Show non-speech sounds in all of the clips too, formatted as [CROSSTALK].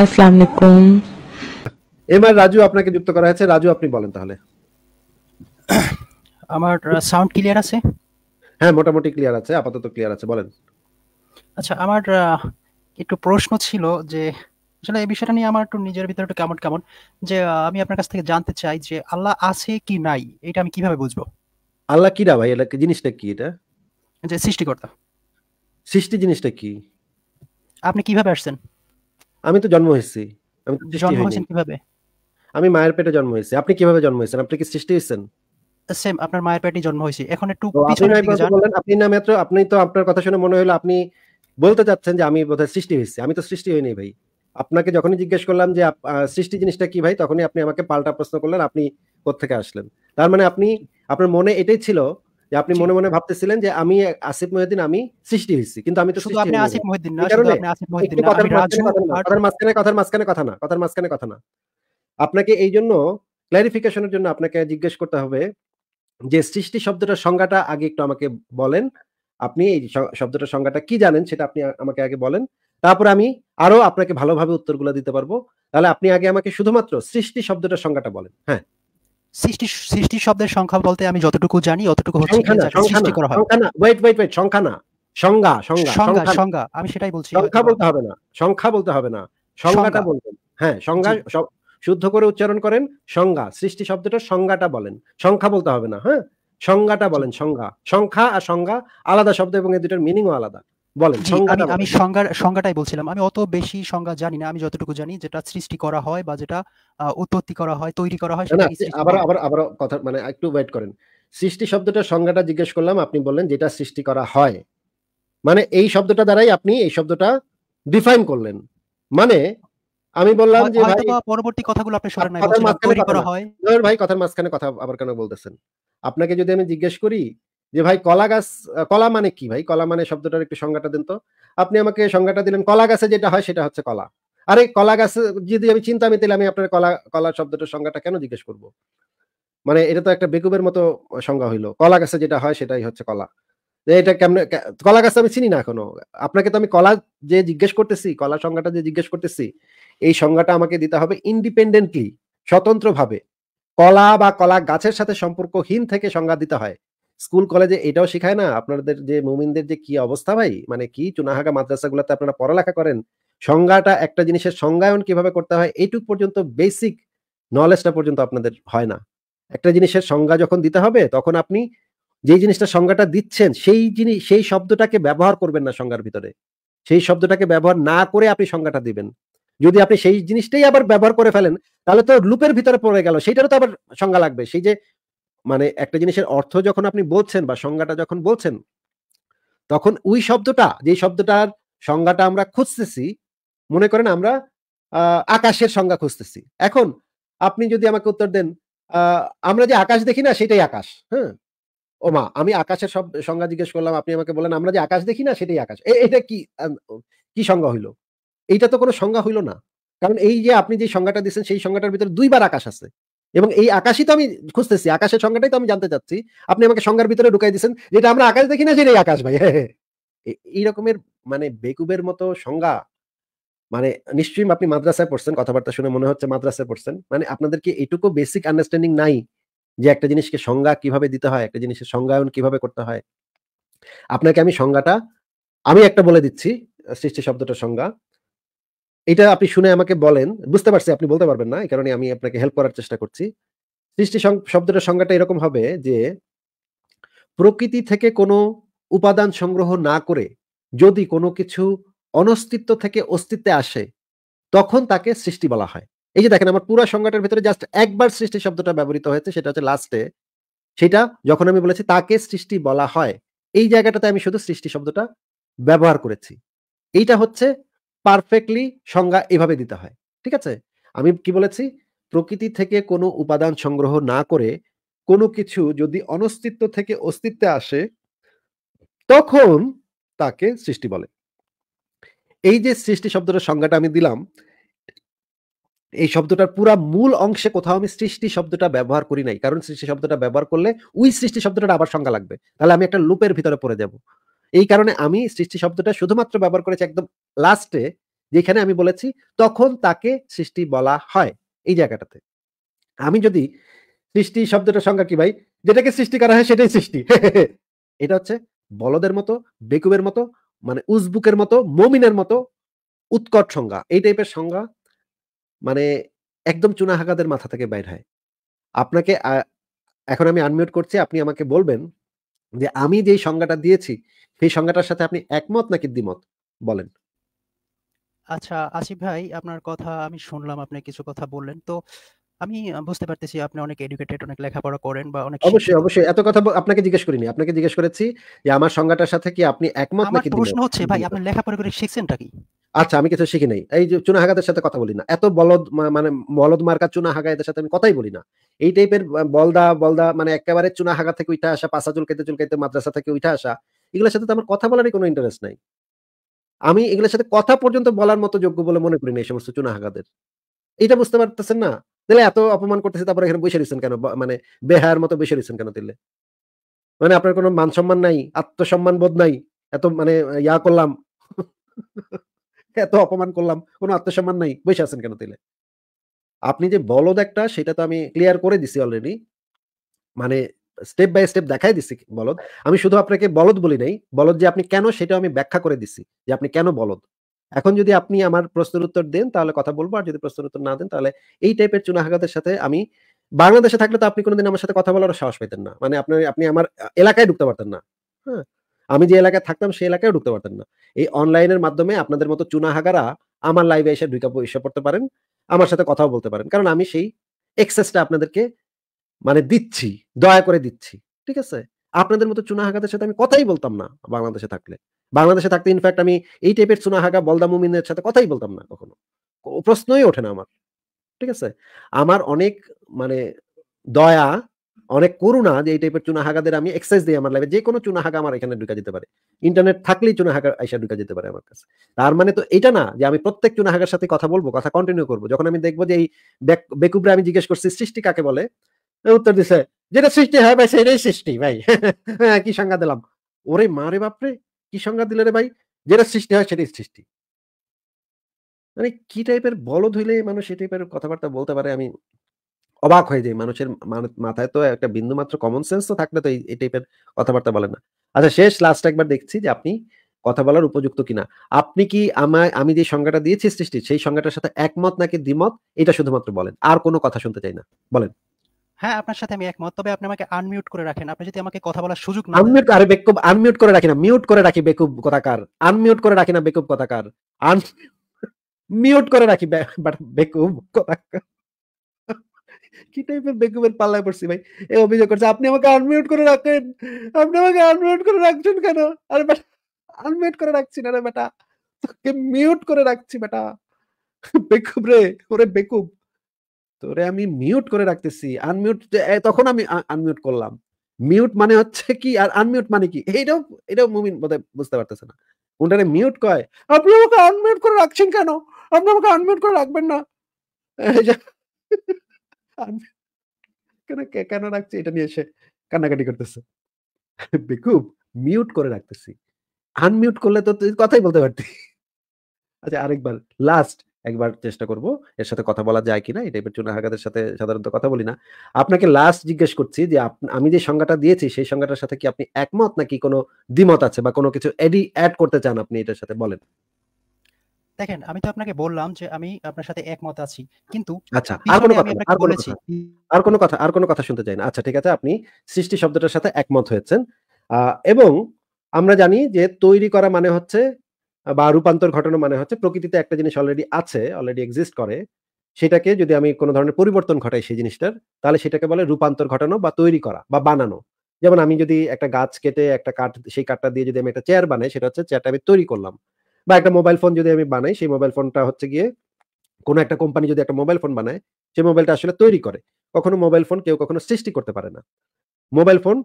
আসসালামু আলাইকুম এবার রাজু আপনাকে যুক্ত করা হয়েছে রাজু আপনি বলেন তাহলে [CLEARS THROAT] আমার সাউন্ড ক্লিয়ার আছে হ্যাঁ মোটামুটি ক্লিয়ার আছে আপাতত ক্লিয়ার আছে বলেন আচ্ছা আমার একটু প্রশ্ন ছিল যে আসলে এই বিষয়টা নিয়ে আমার একটু নিজের ভিতরে একটু কেমন কেমন যে আমি আপনার কাছ থেকে জানতে চাই যে আল্লাহ আছে কি নাই এটা আমি কিভাবে বুঝবো আল্লাহ কি না ভাই এটা জিনিসটা কি এটা যে সৃষ্টিকর্তা সৃষ্টি জিনিসটা কি আপনি কিভাবে আসছেন আমি তো জন্ম হয়েছি আমি তো জন্ম হয়েছেন কিভাবে আমি মায়ের পেটে জন্ম হয়েছি আপনি কিভাবে জন্ম হয়েছেন আপনি কি সৃষ্টি হয়েছেন সেম আপনার মায়ের পেটে জন্ম হয়েছে এখন একটু আপনি না মাত্র আপনি তো আপনার কথা শুনে মনে হলো আপনি বলতে চাচ্ছেন যে আমি বোধহয় সৃষ্টি হয়েছি আমি তো সৃষ্টি হইনি ভাই আপনাকে যখনই জিজ্ঞেস করলাম যে সৃষ্টি জিনিসটা কি ভাই তখনই আপনি আমাকে পাল্টা প্রশ্ন করলেন আপনি কোথেকে আসলেন তার মানে আপনি আপনার মনে এটাই ছিল যে আপনি মনে মনে ভাবতেছিলেন যে আমি আসিফ মহিউদ্দিন আমি সৃষ্টি হয়েছি কিন্তু আমি তো শুধু আপনি আসিফ মহিউদ্দিন না শুধু আপনি আসিফ মহিউদ্দিন না কথার মাঝখানে কথার মাঝখানে কথা না কথার মাঝখানে কথা না আপনাকে এই জন্য ক্লারিফিকেশনের জন্য আপনাকে জিজ্ঞেস করতে হবে যে সৃষ্টি শব্দটার সংজ্ঞাটা আগে একটু আমাকে বলেন আপনি এই শব্দটার সংজ্ঞাটা কি জানেন সেটা আপনি আমাকে আগে বলেন তারপর আমি আরো আপনাকে ভালোভাবে উত্তরগুলো দিতে পারবো তাহলে আপনি আগে আমাকে শুধুমাত্র সৃষ্টি শব্দটার সংজ্ঞাটা বলেন হ্যাঁ সৃষ্টি সৃষ্টি শব্দের সংখ্যা বলতে আমি যতটুকু জানি অতটুকু হচ্ছে সৃষ্টি করা হয় ওয়েট ওয়েট ওয়েট সংখ্যা না সংজ্ঞা সংজ্ঞা সংজ্ঞা আমি সেটাই বলছি সংখ্যা বলতে হবে না সংখ্যা বলতে হবে না সংজ্ঞাটা বলবেন হ্যাঁ সংজ্ঞা শুদ্ধ করে উচ্চারণ করেন সংজ্ঞা সৃষ্টি শব্দটা সংজ্ঞাটা বলেন সংখ্যা বলতে হবে না হ্যাঁ সংজ্ঞাটা বলেন সংজ্ঞা সংখ্যা আর সংজ্ঞা আলাদা শব্দ এবং এই দুটার মিনিংও আলাদা আমি সংজ্ঞাটাই বলছিলাম আমি অত বেশি সংজ্ঞা জানি না আমি যতটুকু জানি যেটা সৃষ্টি করা হয় বা যেটা উৎপত্তি করা হয় তৈরি করা হয় আবার আবার আবার কথা মানে একটু ওয়েট করেন সৃষ্টি শব্দটা সংজ্ঞাটা জিজ্ঞেস করলাম আপনি বললেন যেটা সৃষ্টি করা হয় মানে এই শব্দটা দ্বারাই আপনি এই শব্দটা ডিফাইন করলেন মানে আমি বললাম যে ভাই পরবর্তী কথাগুলো আপনি কথার মাঝখানে কথা হয় ভাই কথার মাঝখানে কথা আবার কেন বলতেছেন আপনাকে যদি আমি জিজ্ঞেস করি যে ভাই কলা গাছ কলা মানে কি ভাই কলা মানে শব্দটার একটু সংজ্ঞাটা দেন তো আপনি আমাকে সংজ্ঞাটা দিলেন কলা গাছে যেটা হয় সেটা হচ্ছে কলা আরে কলা গাছ যদি আমি চিন্তা আমি আমি আপনার কলা কলা শব্দটার সংজ্ঞাটা কেন জিজ্ঞেস করব মানে এটা তো একটা বেকুবের মতো সংজ্ঞা হইলো কলা গাছে যেটা হয় সেটাই হচ্ছে কলা এটা কেমন কলা গাছ আমি চিনি না এখনো আপনাকে তো আমি কলা যে জিজ্ঞেস করতেছি কলা সংজ্ঞাটা যে জিজ্ঞেস করতেছি এই সংজ্ঞাটা আমাকে দিতে হবে ইন্ডিপেন্ডেন্টলি স্বতন্ত্রভাবে কলা বা কলা গাছের সাথে সম্পর্কহীন থেকে সংজ্ঞা দিতে হয় স্কুল কলেজে এটাও শেখায় না আপনাদের যে মুমিনদের যে কি অবস্থা ভাই মানে কি চুনাহাগা মাদ্রাসাগুলোতে আপনারা পড়ালেখা করেন সংজ্ঞাটা একটা জিনিসের সংজ্ঞায়ন কিভাবে করতে হয় এইটুক পর্যন্ত বেসিক নলেজটা পর্যন্ত আপনাদের হয় না একটা জিনিসের সংজ্ঞা যখন দিতে হবে তখন আপনি যে জিনিসটা সংজ্ঞাটা দিচ্ছেন সেই জিনিস সেই শব্দটাকে ব্যবহার করবেন না সংজ্ঞার ভিতরে সেই শব্দটাকে ব্যবহার না করে আপনি সংজ্ঞাটা দিবেন যদি আপনি সেই জিনিসটাই আবার ব্যবহার করে ফেলেন তাহলে তো লুপের ভিতরে পড়ে গেল সেইটারও তো আবার সংজ্ঞা লাগবে সেই যে মানে একটা জিনিসের অর্থ যখন আপনি বলছেন বা সংজ্ঞাটা যখন বলছেন তখন ওই শব্দটা যে শব্দটার সংজ্ঞাটা আমরা খুঁজতেছি মনে করেন আমরা আকাশের সংজ্ঞা খুঁজতেছি এখন আপনি যদি আমাকে উত্তর দেন আমরা যে আকাশ দেখি না সেটাই আকাশ হ্যাঁ ও মা আমি আকাশের সব সংজ্ঞা জিজ্ঞেস করলাম আপনি আমাকে বলেন আমরা যে আকাশ দেখি না সেটাই আকাশ এটা কি কি সংজ্ঞা হইলো এইটা তো কোনো সংজ্ঞা হইলো না কারণ এই যে আপনি যে সংজ্ঞাটা দিচ্ছেন সেই সংজ্ঞাটার ভিতরে দুইবার আকাশ আছে এবং এই আকাশই তো আমি খুঁজতেছি আকাশের সংজ্ঞাটাই তো আমি জানতে চাচ্ছি আপনি আমাকে সংজ্ঞার ভিতরে ঢুকাই দিচ্ছেন যেটা আমরা আকাশ দেখি না যে আকাশ ভাই হ্যাঁ, হ্যাঁ। এই রকমের মানে বেকুবের মতো সংজ্ঞা মানে নিশ্চয়ই আপনি মাদ্রাসায় পড়ছেন কথাবার্তা শুনে মনে হচ্ছে মাদ্রাসায় পড়ছেন মানে আপনাদের কি এটুকু বেসিক আন্ডারস্ট্যান্ডিং নাই যে একটা জিনিসকে সংজ্ঞা কিভাবে দিতে হয় একটা জিনিসের সংজ্ঞায়ন কিভাবে করতে হয় আপনাকে আমি সংজ্ঞাটা আমি একটা বলে দিচ্ছি সৃষ্টি শব্দটা সংজ্ঞা এটা আপনি শুনে আমাকে বলেন বুঝতে পারছি আপনি বলতে পারবেন না এই কারণে আমি আপনাকে হেল্প করার চেষ্টা করছি সৃষ্টি শব্দটার সংজ্ঞাটা এরকম হবে যে প্রকৃতি থেকে কোনো উপাদান সংগ্রহ না করে যদি কোনো কিছু অনস্তিত্ব থেকে অস্তিত্বে আসে তখন তাকে সৃষ্টি বলা হয় এই যে দেখেন আমার পুরো সংজ্ঞাটার ভিতরে জাস্ট একবার সৃষ্টি শব্দটা ব্যবহৃত হয়েছে সেটা হচ্ছে লাস্টে সেটা যখন আমি বলেছি তাকে সৃষ্টি বলা হয় এই জায়গাটাতে আমি শুধু সৃষ্টি শব্দটা ব্যবহার করেছি এইটা হচ্ছে পারফেক্টলি সংজ্ঞা এভাবে দিতে হয় ঠিক আছে আমি কি বলেছি প্রকৃতি থেকে কোনো উপাদান সংগ্রহ না করে কোনো কিছু যদি অনস্তিত্ব থেকে অস্তিত্বে আসে তখন তাকে সৃষ্টি বলে এই যে সৃষ্টি শব্দটার সংজ্ঞাটা আমি দিলাম এই শব্দটার পুরা মূল অংশে কোথাও আমি সৃষ্টি শব্দটা ব্যবহার করি নাই কারণ সৃষ্টি শব্দটা ব্যবহার করলে ওই সৃষ্টি শব্দটা আবার সংজ্ঞা লাগবে তাহলে আমি একটা লুপের ভিতরে পড়ে যাব এই কারণে আমি সৃষ্টি শব্দটা শুধুমাত্র ব্যবহার করেছি একদম লাস্টে যেখানে আমি বলেছি তখন তাকে সৃষ্টি বলা হয় এই জায়গাটাতে আমি যদি সৃষ্টি শব্দটা সংজ্ঞা কি ভাই যেটাকে সৃষ্টি করা হয় সেটাই সৃষ্টি [LAUGHS] এটা হচ্ছে বলদের মতো বেকুবের মতো মানে উজবুকের মতো মমিনের মতো উৎকট সংজ্ঞা এই টাইপের সংজ্ঞা মানে একদম চুনাহাগাদের মাথা থেকে বাইর হয় আপনাকে এখন আমি আনমিউট করছি আপনি আমাকে বলবেন যে আমি যে সংজ্ঞাটা দিয়েছি সেই সংজ্ঞাটার সাথে আপনি একমত নাকি দ্বিমত বলেন আচ্ছা আসিফ ভাই আপনার কথা আমি শুনলাম আপনি কিছু কথা বললেন তো আমি বুঝতে পারতেছি আপনি অনেক এডুকেটেড অনেক লেখাপড়া করেন বা অনেক অবশ্যই অবশ্যই এত কথা আপনাকে জিজ্ঞেস করিনি আপনাকে জিজ্ঞেস করেছি যে আমার সংজ্ঞাটার সাথে কি আপনি একমত নাকি প্রশ্ন হচ্ছে ভাই আপনি লেখাপড়া করে শিখছেনটা কি আচ্ছা আমি কিছু শিখি নাই এই যে চুনা হাগাদের সাথে কথা বলি না এত বলদ মানে বলদ মার্কা চুনা হাগা এদের সাথে আমি কথাই বলি না এই টাইপের বলদা বলদা মানে একেবারে চুনা হাগা থেকে উঠে আসা পাশা চুলকাইতে চুলকাইতে মাদ্রাসা থেকে উঠে আসা এগুলোর সাথে তো আমার কথা বলারই কোনো ইন্টারেস্ট নাই আমি এগুলোর সাথে কথা পর্যন্ত বলার মতো যোগ্য বলে মনে করি না এই সমস্ত চুনা হাগাদের এটা বুঝতে পারতেছেন না তাহলে এত অপমান করতেছে তারপর এখানে বসে রয়েছেন কেন মানে বেহার মতো বসে রয়েছেন কেন দিলে মানে আপনার কোনো মান সম্মান নাই আত্মসম্মান বোধ নাই এত মানে ইয়া করলাম এত অপমান করলাম কোনো আত্মসম্মান নাই বসে আছেন কেন তাইলে আপনি যে বলদ একটা সেটা তো আমি ক্লিয়ার করে দিছি অলরেডি মানে স্টেপ বাই স্টেপ দেখাই দিছি বলদ আমি শুধু আপনাকে বলদ বলি নাই বলদ যে আপনি কেন সেটা আমি ব্যাখ্যা করে দিছি যে আপনি কেন বলদ এখন যদি আপনি আমার প্রশ্নের উত্তর দেন তাহলে কথা বলবো আর যদি প্রশ্নের উত্তর না দেন তাহলে এই টাইপের চুনাহাগাতের সাথে আমি বাংলাদেশে থাকলে তো আপনি কোনোদিন আমার সাথে কথা বলার সাহস পেতেন না মানে আপনি আপনি আমার এলাকায় ঢুকতে পারতেন না হ্যাঁ আমি যে এলাকায় থাকতাম সেই এলাকায় ঢুকতে পারতেন না এই অনলাইনের মাধ্যমে আপনাদের মতো চুনাহাগারা আমার লাইভে এসে ঢুকে এসে পড়তে পারেন আমার সাথে কথাও বলতে পারেন কারণ আমি সেই এক্সেসটা আপনাদেরকে মানে দিচ্ছি দয়া করে দিচ্ছি ঠিক আছে আপনাদের মতো চুনাহাগাদের সাথে আমি কথাই বলতাম না বাংলাদেশে থাকলে বাংলাদেশে থাকতে ইনফ্যাক্ট আমি এই টাইপের চুনাহাগা বলদা মুমিনের সাথে কথাই বলতাম না কখনো প্রশ্নই ওঠে না আমার ঠিক আছে আমার অনেক মানে দয়া অনেক করুণা যে এই টাইপের চুনা হাগাদের আমি এক্সাইজ দিই আমার লাইফে যে কোনো চুনা হাগা আমার এখানে ঢুকা যেতে পারে ইন্টারনেট থাকলেই চুনা হাগা আইসা ঢুকা যেতে পারে আমার কাছে তার মানে তো এটা না যে আমি প্রত্যেক চুনা হাগার সাথে কথা বলবো কথা কন্টিনিউ করবো যখন আমি দেখবো যে এই বেকুবরা আমি জিজ্ঞেস করছি সৃষ্টি কাকে বলে উত্তর দিছে যেটা সৃষ্টি হয় ভাই সেটাই সৃষ্টি ভাই [LAUGHS] হ্যাঁ, কি সংজ্ঞা দিলাম ওরে মা রে বাপরে কি সংজ্ঞা দিলে রে ভাই যেটা সৃষ্টি হয় সেটাই সৃষ্টি মানে কি টাইপের বলদ ধুলে মানুষ এই টাইপের কথাবার্তা বলতে পারে আমি অবাক হয়ে যায় মানুষের মাথায় তো একটা বিন্দু মাত্র কমন সেন্স তো থাকলে তো এই টাইপের কথাবার্তা বলে না আচ্ছা শেষ লাস্ট একবার দেখছি যে আপনি কথা বলার উপযুক্ত কিনা আপনি কি আমায় আমি যে সংজ্ঞাটা দিয়েছি সৃষ্টি সেই সংজ্ঞাটার সাথে একমত নাকি দ্বিমত এটা শুধুমাত্র বলেন আর কোনো কথা শুনতে চাই না বলেন হ্যাঁ আপনার সাথে আমি একমত তবে আপনি আমাকে আনমিউট করে রাখেন আপনি যদি আমাকে কথা বলার সুযোগ না আনমিউট আরে বেকুব আনমিউট করে রাখি না মিউট করে রাখি বেকুব কথাকার আনমিউট করে রাখি না বেকুব কথাকার আন মিউট করে রাখি বেকুব কথাকার কি টাইপের বেকুবের পাল্লায় পড়ছি ভাই এ অভিযোগ করছে আপনি আমাকে আনমিউট করে রাখেন আপনি আমাকে আনমিউট করে রাখছেন কেন আরে বেটা আনমিউট করে রাখছি না রে বেটা তোকে মিউট করে রাখছি বেটা বেকুব রে ওরে বেকুব তোরে আমি মিউট করে রাখতেছি আনমিউট তখন আমি আনমিউট করলাম মিউট মানে হচ্ছে কি আর আনমিউট মানে কি এইটাও এটাও মুমিন বোধহয় বুঝতে পারতেছে না কোনটারে মিউট কয় আপনি আমাকে আনমিউট করে রাখছেন কেন আপনি আমাকে আনমিউট করে রাখবেন না কেন কেন রাখছে এটা নিয়ে এসে কান্নাকাটি করতেছে বেকুব মিউট করে রাখতেছি আনমিউট করলে তো তুই কথাই বলতে পারতি আচ্ছা আরেকবার লাস্ট একবার চেষ্টা করব এর সাথে কথা বলা যায় কিনা এটা এবার টাইপের চুনাহাগাদের সাথে সাধারণত কথা বলি না আপনাকে লাস্ট জিজ্ঞেস করছি যে আমি যে সংজ্ঞাটা দিয়েছি সেই সংজ্ঞাটার সাথে কি আপনি একমত নাকি কোনো দ্বিমত আছে বা কোনো কিছু এডি অ্যাড করতে চান আপনি এটার সাথে বলেন দেখেন আমি তো আপনাকে বললাম যে আমি আপনার সাথে একমত আছি কিন্তু আচ্ছা আর কোনো কথা আর কোনো কথা আর কোনো কথা আর কোনো কথা শুনতে চাই না আচ্ছা ঠিক আছে আপনি সৃষ্টি শব্দটার সাথে একমত হয়েছেন এবং আমরা জানি যে তৈরি করা মানে হচ্ছে বা রূপান্তর ঘটানো মানে হচ্ছে প্রকৃতিতে একটা জিনিস অলরেডি আছে অলরেডি এক্সিস্ট করে সেটাকে যদি আমি কোনো ধরনের পরিবর্তন ঘটাই সেই জিনিসটার তাহলে সেটাকে বলে রূপান্তর ঘটানো বা তৈরি করা বা বানানো যেমন আমি যদি একটা গাছ কেটে একটা কাঠ সেই কাঠটা দিয়ে যদি আমি একটা চেয়ার বানাই সেটা হচ্ছে চেয়ারটা আমি তৈরি করলাম বা একটা মোবাইল ফোন যদি আমি বানাই সেই মোবাইল ফোনটা হচ্ছে গিয়ে কোনো একটা কোম্পানি যদি একটা মোবাইল ফোন বানায় সেই মোবাইলটা আসলে তৈরি করে কখনো মোবাইল ফোন কেউ কখনো সৃষ্টি করতে পারে না মোবাইল ফোন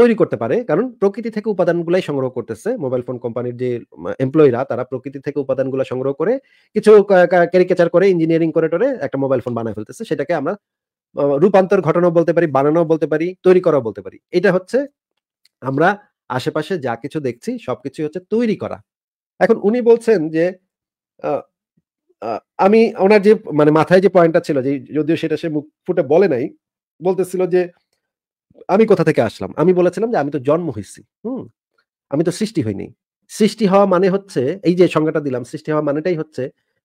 তৈরি করতে পারে কারণ প্রকৃতি থেকে উপাদানগুলাই সংগ্রহ করতেছে মোবাইল ফোন কোম্পানির যে এমপ্লয়িরা তারা প্রকৃতি থেকে উপাদানগুলো সংগ্রহ করে কিছু ক্যারিকেচার করে ইঞ্জিনিয়ারিং করে টরে একটা মোবাইল ফোন বানায় ফেলতেছে সেটাকে আমরা রূপান্তর ঘটনা বলতে পারি বানানো বলতে পারি তৈরি করা বলতে পারি এটা হচ্ছে আমরা আশেপাশে যা কিছু দেখছি সবকিছু হচ্ছে তৈরি করা এখন উনি বলছেন যে আমি ওনার যে মানে মাথায় যে পয়েন্টটা ছিল যে যদিও সেটা সে মুখ ফুটে বলে নাই বলতেছিল যে আমি কোথা থেকে আসলাম আমি বলেছিলাম যে আমি তো জন্ম হয়েছি হুম আমি তো সৃষ্টি হইনি সৃষ্টি হওয়া মানে হচ্ছে এই যে সংজ্ঞাটা দিলাম সৃষ্টি হওয়া মানেটাই হচ্ছে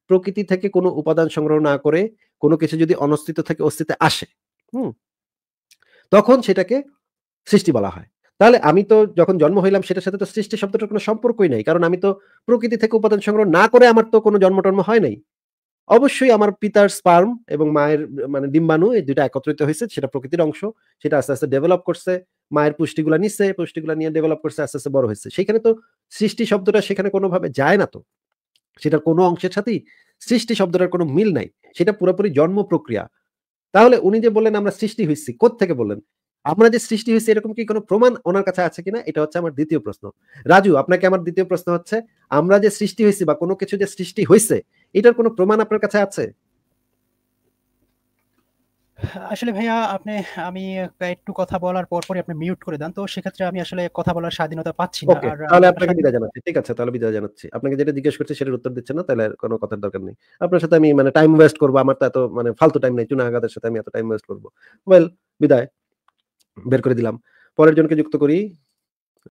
প্রকৃতি থেকে কোনো উপাদান সংগ্রহ না করে কোনো কিছু যদি অনস্তিত্ব থেকে অস্তিত্বে আসে হুম তখন সেটাকে সৃষ্টি বলা হয় তাহলে আমি তো যখন জন্ম হইলাম সেটার সাথে তো সৃষ্টি শব্দটার কোনো সম্পর্কই নাই কারণ আমি তো প্রকৃতি থেকে উপাদান সংগ্রহ না করে আমার তো কোনো জন্ম টন্ম হয় নাই অবশ্যই আমার পিতার স্পার্ম এবং মায়ের মানে ডিম্বাণু এই দুটা একত্রিত হয়েছে সেটা প্রকৃতির অংশ সেটা আস্তে আস্তে ডেভেলপ করছে মায়ের পুষ্টিগুলা নিচ্ছে পুষ্টিগুলা নিয়ে ডেভেলপ করছে আস্তে আস্তে বড় হয়েছে সেখানে তো সৃষ্টি শব্দটা সেখানে কোনোভাবে যায় না তো সেটার কোনো অংশের সাথেই সৃষ্টি শব্দটার কোনো মিল নাই সেটা পুরোপুরি জন্ম প্রক্রিয়া তাহলে উনি যে বললেন আমরা সৃষ্টি হয়েছি থেকে বললেন আমরা যে সৃষ্টি হয়েছে এরকম কি কোনো প্রমাণ ওনার কাছে আছে কিনা এটা হচ্ছে আমার দ্বিতীয় প্রশ্ন রাজু আপনাকে আমার দ্বিতীয় প্রশ্ন হচ্ছে আমরা যে সৃষ্টি হয়েছি বা কোনো কিছু যে সৃষ্টি হয়েছে এটার কোনো প্রমাণ আপনার কাছে আছে আসলে ভাইয়া আপনি আমি একটু কথা বলার পর পরই আপনি মিউট করে দেন তো সেক্ষেত্রে আমি আসলে কথা বলার স্বাধীনতা পাচ্ছি না আর তাহলে আপনাকে বিদায় জানাচ্ছি ঠিক আছে তাহলে বিদায় জানাচ্ছি আপনাকে যেটা জিজ্ঞেস করছি সেটার উত্তর দিচ্ছেন না তাহলে কোনো কথার দরকার নেই আপনার সাথে আমি মানে টাইম ওয়েস্ট করব আমার তো এত মানে ফালতু টাইম নেই চুনা সাথে আমি এত টাইম ওয়েস্ট করব ওয়েল বিদায় বের করে দিলাম পরের জনকে যুক্ত করি